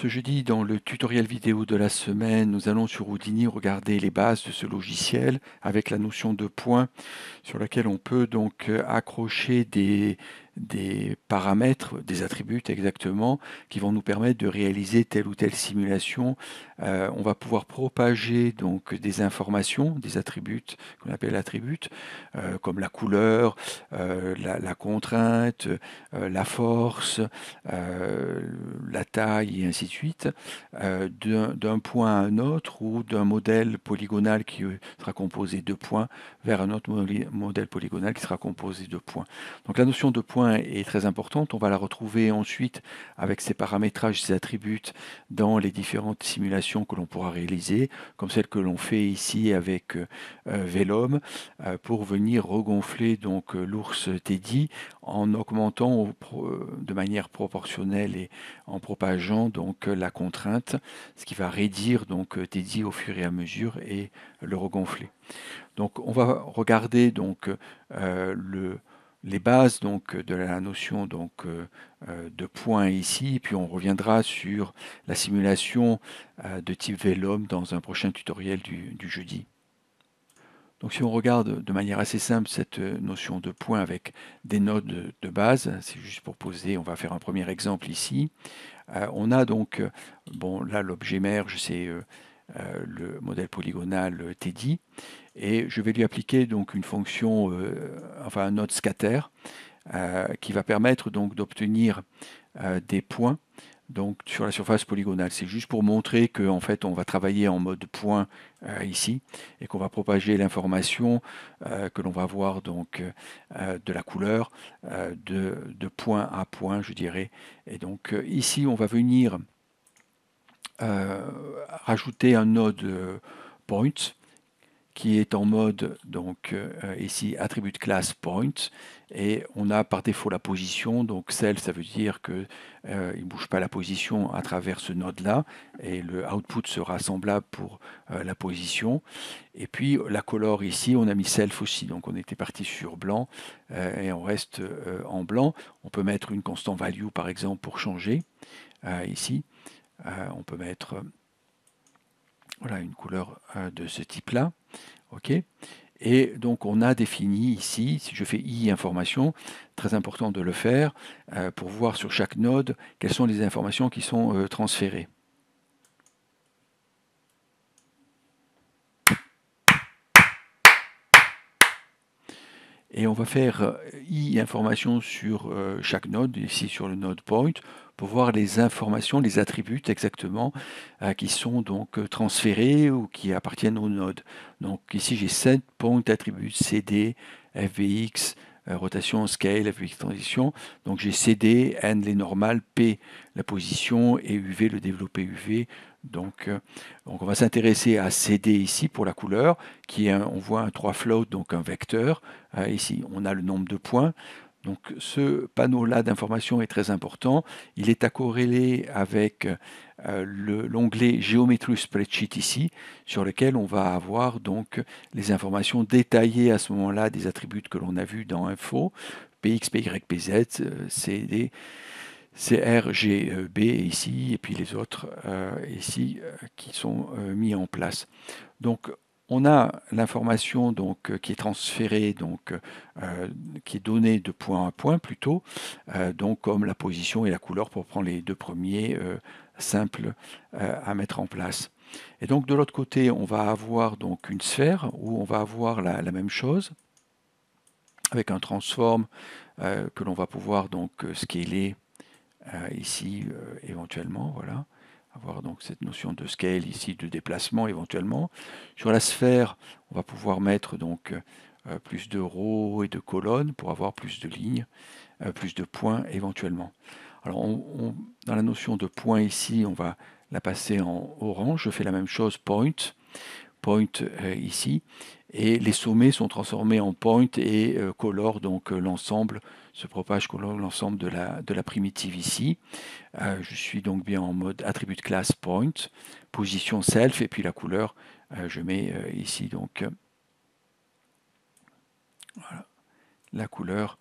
Ce jeudi, dans le tutoriel vidéo de la semaine, nous allons sur Houdini regarder les bases de ce logiciel avec la notion de point sur laquelle on peut donc euh, accrocher des des paramètres, des attributs exactement, qui vont nous permettre de réaliser telle ou telle simulation. Euh, on va pouvoir propager donc des informations, des attributs qu'on appelle attributs, euh, comme la couleur, euh, la, la, contrainte, la force, la taille et ainsi de suite, d'un point à un autre ou d'un modèle polygonal qui sera composé de points vers un autre modèle polygonal qui sera composé de points. Donc la notion de point est très importante. On va la retrouver ensuite avec ses paramétrages, ses attributs dans les différentes simulations que l'on pourra réaliser, comme celle que l'on fait ici avec euh, euh, Vellum euh, pour venir regonfler donc l'ours Teddy en augmentant de manière proportionnelle et en propageant donc la contrainte, ce qui va réduire donc Teddy au fur et à mesure et le regonfler. Donc on va regarder donc le les bases donc de la notion donc euh, euh, de point ici, puis on reviendra sur la simulation euh, de type Vellum dans un prochain tutoriel du, jeudi. Donc si on regarde de manière assez simple cette notion de point avec des nodes de, base, c'est juste pour poser, on va faire un premier exemple ici. on a donc, bon là l'objet mère, je sais euh, le modèle polygonal Teddy et je vais lui appliquer donc une fonction, euh, enfin un node scatter, euh, qui va permettre donc d'obtenir des points donc sur la surface polygonale. C'est juste pour montrer qu'en fait on va travailler en mode point ici et qu'on va propager l'information que l'on va voir donc de la couleur de, de, point à point je dirais. Et donc ici on va venir euh, rajouter un node euh, point qui est en mode donc euh, ici attribut class point et on a par défaut la position donc self ça veut dire que il bouge pas la position à travers ce node là et le output sera semblable pour la position et puis la color ici on a mis self aussi donc on était parti sur blanc et on reste en blanc on peut mettre une constant value par exemple pour changer ici euh, on peut mettre euh, voilà, une couleur euh, de ce type-là. OK et donc on a défini ici, si je fais i information, très important de le faire pour voir sur chaque node quelles sont les informations qui sont transférées. Et on va faire euh, i information sur euh, chaque node, ici sur le node point, pour voir les informations, les attributs exactement euh, qui sont donc transférés ou qui appartiennent au node. Donc ici j'ai 7 point d'attributs cd, fvx, euh, rotation, scale, avec transition. Donc j'ai CD, N les normales, P la position et UV le développé UV. Euh, donc, on va s'intéresser à CD ici pour la couleur, qui est on voit un 3 float, donc un vecteur. Hein, ici on a le nombre de points. Donc ce panneau-là d'information est très important. Il est à corréler avec euh, l'onglet Geometry Spreadsheet ici, sur lequel on va avoir donc les informations détaillées à ce moment-là des attributs que l'on a vus dans Info, PX, PY, PZ, euh, CD, CR, e, b ici, et puis les autres euh, ici qui sont mis en place. Donc on a l'information euh, qui est transférée donc euh, euh, qui est donnée de point à point plutôt donc comme la position et la couleur pour prendre les deux premiers simples à mettre en place. Et donc de l'autre côté, on va avoir donc une sphère où on va avoir la, même chose avec un transform que l'on va pouvoir donc scaler ici éventuellement voilà avoir donc cette notion de scale ici, de déplacement éventuellement. Sur la sphère, on va pouvoir mettre donc euh, plus de rows et de colonnes pour avoir plus de lignes, euh, plus de points éventuellement. Alors dans la notion de point ici, on va la passer en orange. Je fais la même chose, point point euh, ici, et les sommets sont transformés en point et euh, colorent donc euh, l'ensemble, se propage color l'ensemble de la, de la primitive ici. je suis donc bien en mode attribut de classe point, position self, et puis la couleur, je mets ici donc la couleur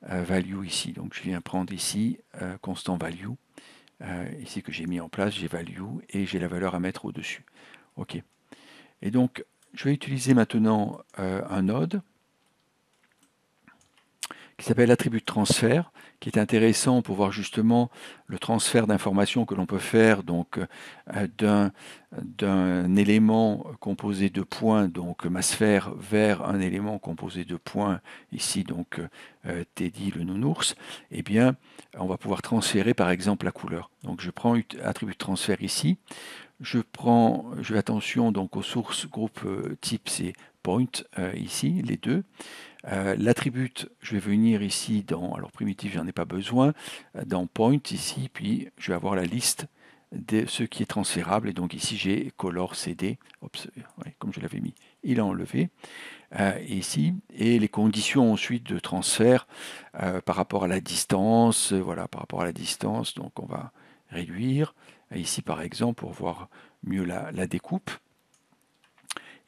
value ici. Donc je viens prendre ici constant value, ici que j'ai mis en place, j'ai value et j'ai la valeur à mettre au-dessus. OK. Et donc, je vais utiliser maintenant euh, un node qui s'appelle l'attribut de transfert, qui est intéressant pour voir justement le transfert d'informations que l'on peut faire donc euh, d'un, d'un élément composé de points, donc ma sphère, vers un élément composé de points, ici donc euh, Teddy le nounours, et eh bien on va pouvoir transférer par exemple la couleur. Donc je prends attribut de transfert ici, je prends, je fais attention donc aux sources groupe euh, type c'est point ici, les deux. Euh, L'attribut, je vais venir ici dans, alors primitif, j'en ai pas besoin, euh, dans point ici, puis je vais avoir la liste de ce qui est transférable. Et donc ici, j'ai color cd, comme je l'avais mis, il a enlevé euh, ici. Et les conditions ensuite de transfert par rapport à la distance, voilà, par rapport à la distance, donc on va réduire. ici, par exemple, pour voir mieux la découpe.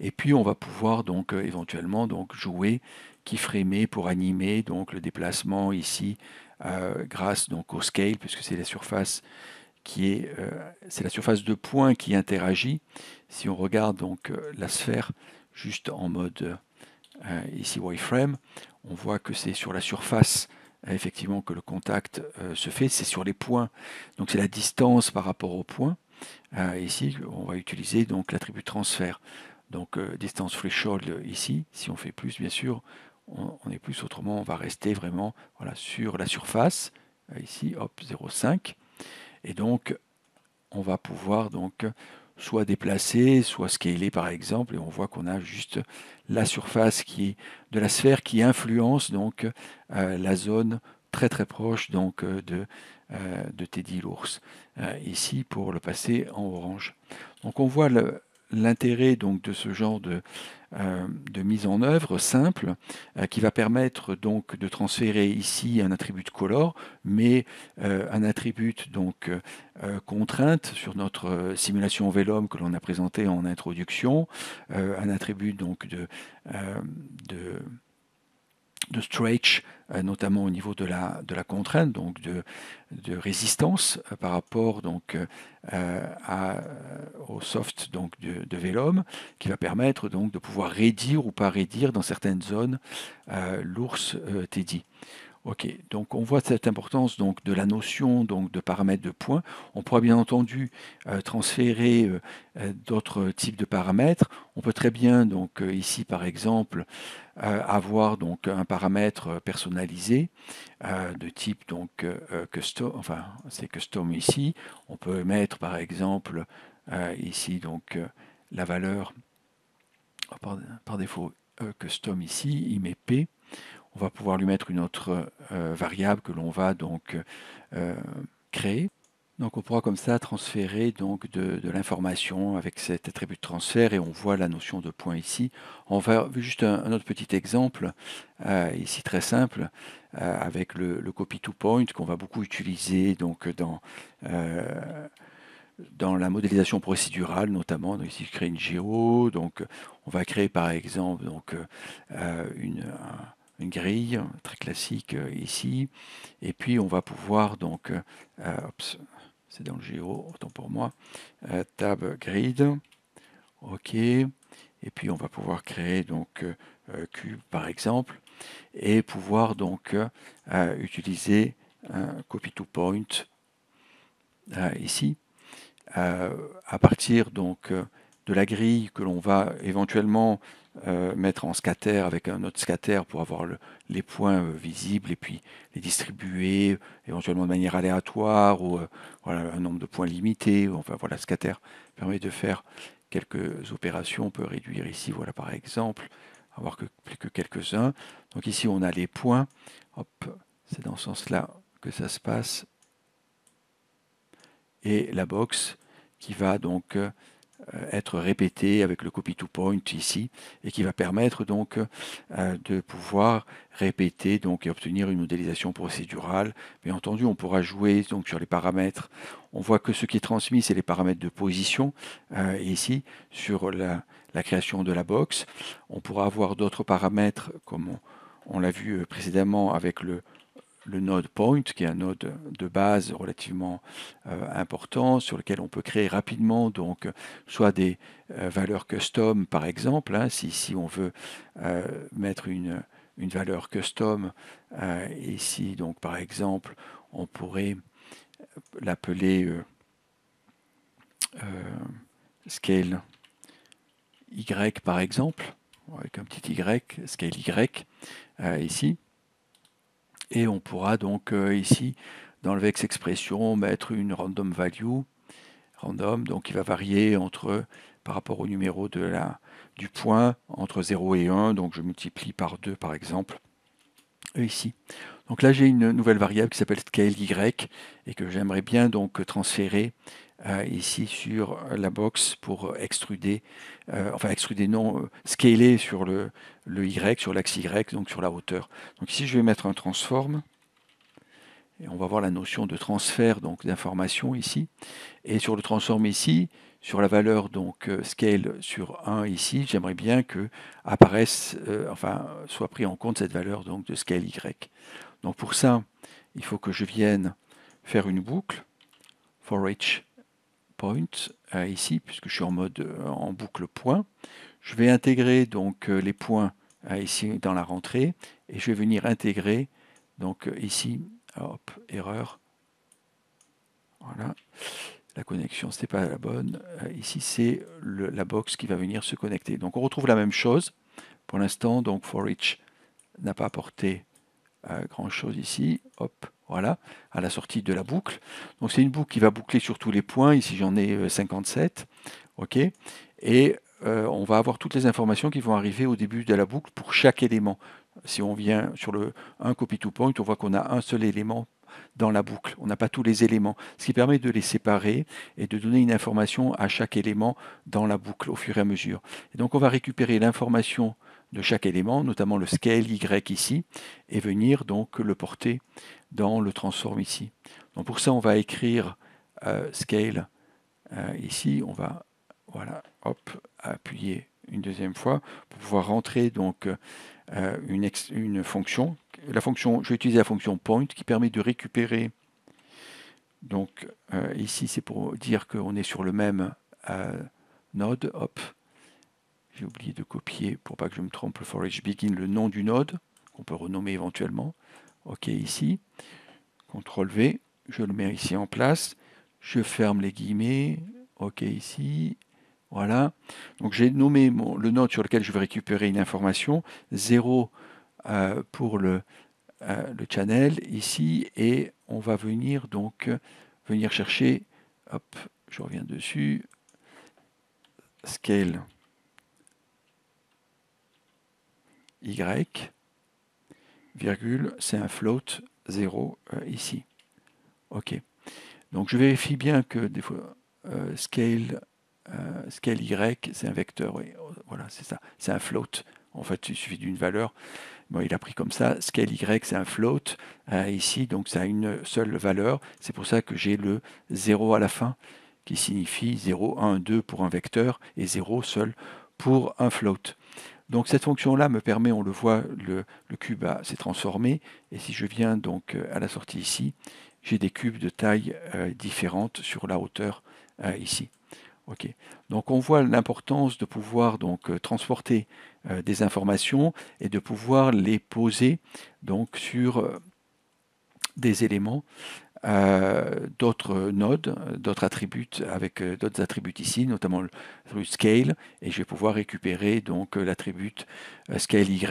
Et puis on va pouvoir donc euh, éventuellement donc jouer keyframer pour animer donc le déplacement ici euh, grâce donc au scale puisque c'est la surface qui est euh, c'est la surface de points qui interagit. Si on regarde donc la sphère juste en mode ici wireframe, on voit que c'est sur la surface effectivement que le contact se fait, c'est sur les points. Donc c'est la distance par rapport au points. ici, on va utiliser donc l'attribut transfert. Donc euh, distance threshold euh, ici, si on fait plus bien sûr, on, est plus, autrement on va rester vraiment voilà, sur la surface, euh, ici, hop, 0,5. Et donc on va pouvoir donc soit déplacer, soit scaler par exemple, et on voit qu'on a juste la surface qui, de la sphère qui influence donc la zone très très proche donc de, Teddy l'ours, ici pour le passer en orange. Donc on voit le, l'intérêt donc de ce genre de, euh, de mise en œuvre simple euh, qui va permettre donc de transférer ici un attribut de color mais euh, un attribut donc contrainte sur notre simulation Vellum que l'on a présenté en introduction un attribut donc de, de de stretch, euh, notamment au niveau de la, de la contrainte, donc de, de résistance euh, par rapport donc, euh, au soft donc, de, de qui va permettre donc, de pouvoir raidir ou pas raidir dans certaines zones l'ours Teddy. Ok, donc on voit cette importance donc, de la notion donc, de paramètres de points. On pourra bien entendu euh, transférer euh, euh, d'autres types de paramètres. On peut très bien, donc, ici par exemple, avoir donc, un paramètre personnalisé de type donc, custom, enfin c'est custom ici. On peut mettre par exemple ici donc, la valeur oh, par, par défaut custom ici, il met P on va pouvoir lui mettre une autre euh, variable que l'on va donc euh, créer. Donc on pourra comme ça transférer donc de, l'information avec cet attribut de transfert et on voit la notion de point ici. On va juste un, autre petit exemple, euh, ici très simple, avec le, copy to point qu'on va beaucoup utiliser donc dans dans la modélisation procédurale notamment. ici, je crée une géo. Donc, on va créer par exemple donc, une, une grille très classique euh, ici. Et puis on va pouvoir donc, euh, euh, c'est dans le géo, autant pour moi, tab grid, ok. Et puis on va pouvoir créer donc cube par exemple et pouvoir donc utiliser un copy to point ici à partir donc de la grille que l'on va éventuellement euh, mettre en scatter avec un autre scatter pour avoir le, les points euh, visibles et puis les distribuer éventuellement de manière aléatoire ou euh, voilà, un nombre de points limité. enfin voilà, scatter permet de faire quelques opérations. On peut réduire ici, voilà par exemple, avoir que, plus que quelques-uns. Donc ici on a les points. c'est dans ce sens-là que ça se passe. Et la box qui va donc euh, être répété avec le copy to point ici et qui va permettre donc euh, de pouvoir répéter donc et obtenir une modélisation procédurale. Bien entendu, on pourra jouer donc sur les paramètres. On voit que ce qui est transmis, c'est les paramètres de position. Euh, ici, sur la, création de la box, on pourra avoir d'autres paramètres comme on l'a vu précédemment avec le, le node point, qui est un node de base relativement euh, important, sur lequel on peut créer rapidement donc soit des euh, valeurs custom par exemple, hein, si, on veut euh, mettre une, valeur custom, ici donc par exemple on pourrait l'appeler scale y par exemple, avec un petit y, scale y ici et on pourra donc euh, ici dans le vex expression mettre une random value random donc il va varier entre par rapport au numéro de la du point entre 0 et 1 donc je multiplie par 2 par exemple ici donc là j'ai une nouvelle variable qui s'appelle scale y et que j'aimerais bien donc transférer euh, ici sur la box pour extruder, euh, enfin extruder non, euh, scaler sur le, le Y, sur l'axe Y, donc sur la hauteur. Donc ici je vais mettre un transform. Et on va voir la notion de transfert donc d'information ici. Et sur le transform ici, sur la valeur donc scale sur 1 ici, j'aimerais bien que apparaisse, enfin soit pris en compte cette valeur donc de scale y. Donc pour ça, il faut que je vienne faire une boucle for each euh, ici, puisque je suis en mode euh, en boucle point. Je vais intégrer donc euh, les points ici dans la rentrée et je vais venir intégrer donc ici, ah, hop, erreur. Voilà, la connexion, c'était pas la bonne. ici, c'est la box qui va venir se connecter. Donc on retrouve la même chose. Pour l'instant, donc for each n'a pas apporté grand chose ici. Hop, voilà, à la sortie de la boucle. Donc c'est une boucle qui va boucler sur tous les points, ici j'en ai 57, euh, ok, et euh, on va avoir toutes les informations qui vont arriver au début de la boucle pour chaque élément. Si on vient sur le un copy to point, on voit qu'on a un seul élément dans la boucle. On n'a pas tous les éléments, ce qui permet de les séparer et de donner une information à chaque élément dans la boucle au fur et à mesure. donc on va récupérer l'information de chaque élément, notamment le scale y ici, et venir donc le porter dans le transform ici. Donc pour ça, on va écrire euh, scale euh, ici. On va voilà, hop, appuyer une deuxième fois pour pouvoir rentrer donc euh, une, une, fonction. La fonction, je vais utiliser la fonction point qui permet de récupérer. Donc ici, c'est pour dire qu'on est sur le même node. Hop, j'ai oublié de copier pour pas que je me trompe le forage begin, le nom du node qu'on peut renommer éventuellement. OK ici. CTRL V, je le mets ici en place. Je ferme les guillemets. OK ici. Voilà. Donc j'ai nommé le node sur lequel je vais récupérer une information. 0 euh, pour euh, le, channel ici. Et on va venir donc venir chercher. Hop, je reviens dessus. Scale Y virgule, c'est un float 0 euh, ici. OK. Donc je vérifie bien que des fois, euh, scale, euh, scale y, c'est un vecteur. voilà, c'est ça. C'est un float. En fait, il suffit d'une valeur. Bon, il a pris comme ça. Scale y, c'est un float ici. Donc ça a une seule valeur. C'est pour ça que j'ai le 0 à la fin, qui signifie 0, 1, 2 pour un vecteur et 0 seul pour un float. Donc cette fonction-là me permet, on le voit, le, cube s'est transformé. Et si je viens donc euh, à la sortie ici, j'ai des cubes de taille différente euh, différentes sur la hauteur euh, ici. Donc on voit l'importance de pouvoir donc transporter des informations et de pouvoir les poser donc sur des éléments d'autres nodes, d'autres attributs avec euh, d'autres attributs ici, notamment le scale, et je vais pouvoir récupérer donc euh, l'attribut euh, scale y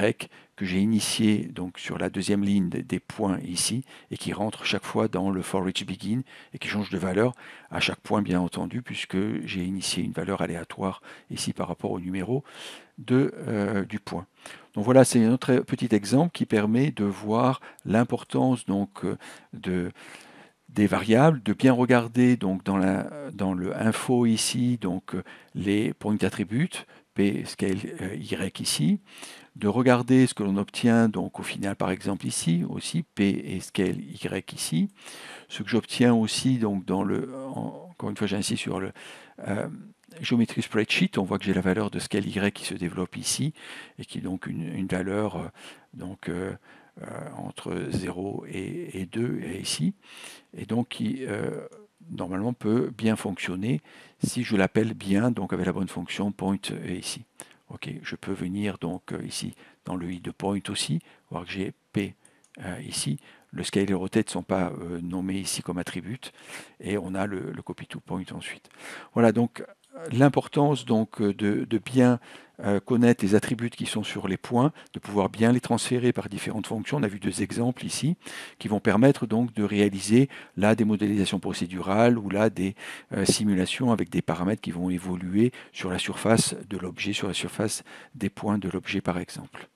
que j'ai initié donc sur la deuxième ligne des, points ici et qui rentre chaque fois dans le for each begin et qui change de valeur à chaque point bien entendu puisque j'ai initié une valeur aléatoire ici par rapport au numéro de, du point. Donc voilà, c'est un autre petit exemple qui permet de voir l'importance donc de des variables, de bien regarder donc dans, la, dans le info ici, donc euh, les points attributes, P scale euh, Y ici, de regarder ce que l'on obtient donc au final par exemple ici aussi, P et scale Y ici, ce que j'obtiens aussi donc dans le, encore une fois j'insiste sur le euh, géométrie spreadsheet, on voit que j'ai la valeur de scale Y qui se développe ici et qui est donc une, valeur donc, euh, entre 0 et, 2 et ici, et donc qui euh, normalement peut bien fonctionner si je l'appelle bien, donc avec la bonne fonction point et euh, ici. Ok, je peux venir donc ici dans le i de point aussi, voir que j'ai p ici. Le scale et le rotate ne sont pas nommés ici comme attributs, et on a le, copy to point ensuite. Voilà donc l'importance donc de bien euh, connaître les attributs qui sont sur les points, de pouvoir bien les transférer par différentes fonctions. On a vu deux exemples ici qui vont permettre donc de réaliser là des modélisations procédurales ou là des euh, simulations avec des paramètres qui vont évoluer sur la surface de l'objet, sur la surface des points de l'objet par exemple.